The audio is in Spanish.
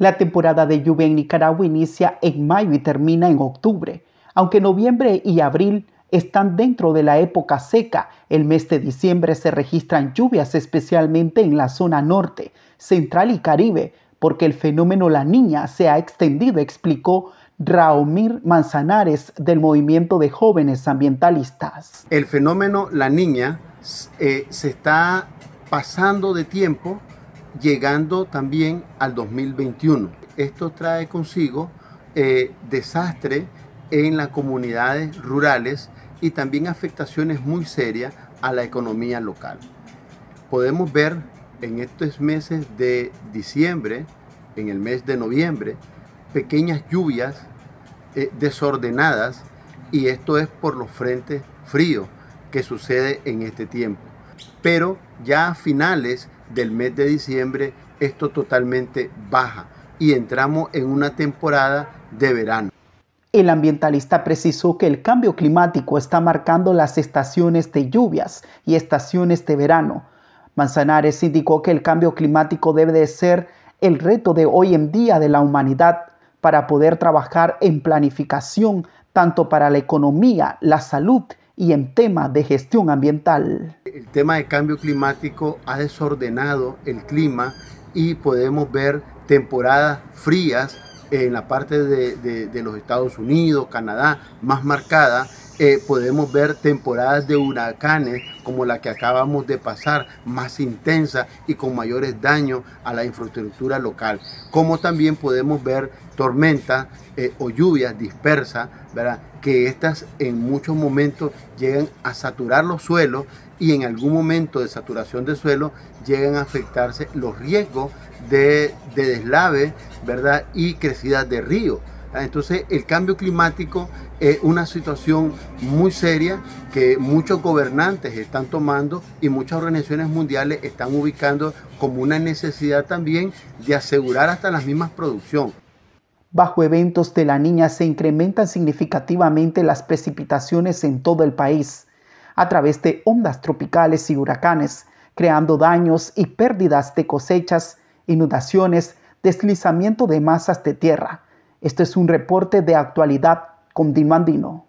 La temporada de lluvia en Nicaragua inicia en mayo y termina en octubre. Aunque noviembre y abril están dentro de la época seca, el mes de diciembre se registran lluvias especialmente en la zona norte, central y caribe, porque el fenómeno La Niña se ha extendido, explicó Raomir Manzanares del Movimiento de Jóvenes Ambientalistas. El fenómeno La Niña eh, se está pasando de tiempo llegando también al 2021. Esto trae consigo eh, desastre en las comunidades rurales y también afectaciones muy serias a la economía local. Podemos ver en estos meses de diciembre, en el mes de noviembre, pequeñas lluvias eh, desordenadas y esto es por los frentes fríos que sucede en este tiempo. Pero ya a finales del mes de diciembre esto totalmente baja y entramos en una temporada de verano. El ambientalista precisó que el cambio climático está marcando las estaciones de lluvias y estaciones de verano. Manzanares indicó que el cambio climático debe de ser el reto de hoy en día de la humanidad para poder trabajar en planificación tanto para la economía, la salud y en temas de gestión ambiental el tema de cambio climático ha desordenado el clima y podemos ver temporadas frías en la parte de, de los Estados Unidos, Canadá, más marcada, eh, podemos ver temporadas de huracanes como la que acabamos de pasar, más intensa y con mayores daños a la infraestructura local. Como también podemos ver tormentas eh, o lluvias dispersas, ¿verdad? que estas en muchos momentos llegan a saturar los suelos y en algún momento de saturación de suelo llegan a afectarse los riesgos de, deslave ¿verdad? y crecida de río. Ah, entonces el cambio climático es una situación muy seria que muchos gobernantes están tomando y muchas organizaciones mundiales están ubicando como una necesidad también de asegurar hasta las mismas producción. Bajo eventos de la niña se incrementan significativamente las precipitaciones en todo el país a través de ondas tropicales y huracanes, creando daños y pérdidas de cosechas, inundaciones, deslizamiento de masas de tierra, este es un reporte de actualidad con Dimandino.